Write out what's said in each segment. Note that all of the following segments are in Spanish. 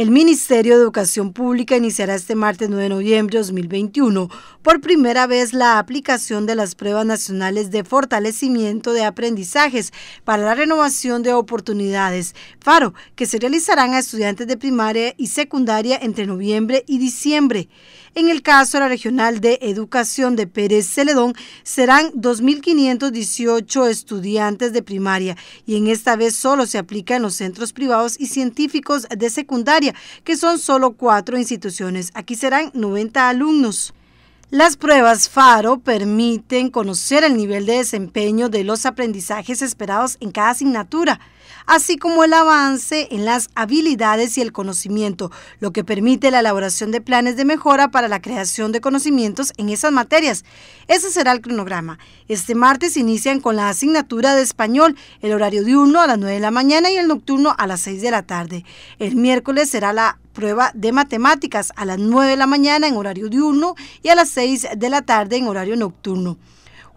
El Ministerio de Educación Pública iniciará este martes 9 de noviembre de 2021 por primera vez la aplicación de las pruebas nacionales de fortalecimiento de aprendizajes para la renovación de oportunidades, FARO, que se realizarán a estudiantes de primaria y secundaria entre noviembre y diciembre. En el caso de la Regional de Educación de Pérez Celedón, serán 2.518 estudiantes de primaria y en esta vez solo se aplica en los centros privados y científicos de secundaria que son solo cuatro instituciones. Aquí serán 90 alumnos. Las pruebas FARO permiten conocer el nivel de desempeño de los aprendizajes esperados en cada asignatura, así como el avance en las habilidades y el conocimiento, lo que permite la elaboración de planes de mejora para la creación de conocimientos en esas materias. Ese será el cronograma. Este martes inician con la asignatura de español, el horario diurno a las 9 de la mañana y el nocturno a las 6 de la tarde. El miércoles será la prueba de matemáticas a las 9 de la mañana en horario diurno y a las 6 de la tarde en horario nocturno.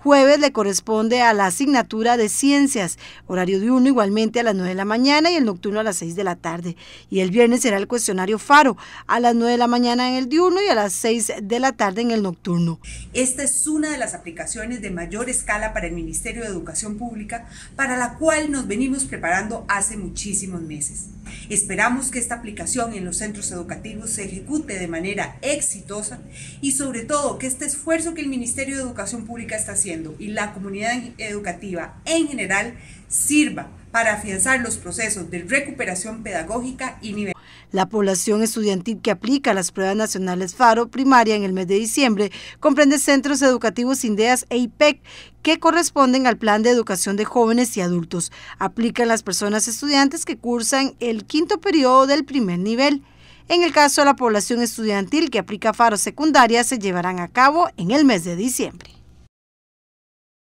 Jueves le corresponde a la asignatura de ciencias, horario diurno igualmente a las 9 de la mañana y el nocturno a las 6 de la tarde. Y el viernes será el cuestionario FARO a las 9 de la mañana en el diurno y a las 6 de la tarde en el nocturno. Esta es una de las aplicaciones de mayor escala para el Ministerio de Educación Pública, para la cual nos venimos preparando hace muchísimos meses. Esperamos que esta aplicación en los centros educativos se ejecute de manera exitosa y sobre todo que este esfuerzo que el Ministerio de Educación Pública está haciendo y la comunidad educativa en general sirva para afianzar los procesos de recuperación pedagógica y nivel. La población estudiantil que aplica las pruebas nacionales FARO primaria en el mes de diciembre comprende centros educativos INDEAS e IPEC que corresponden al Plan de Educación de Jóvenes y Adultos. Aplican las personas estudiantes que cursan el quinto periodo del primer nivel. En el caso de la población estudiantil que aplica FARO secundaria se llevarán a cabo en el mes de diciembre.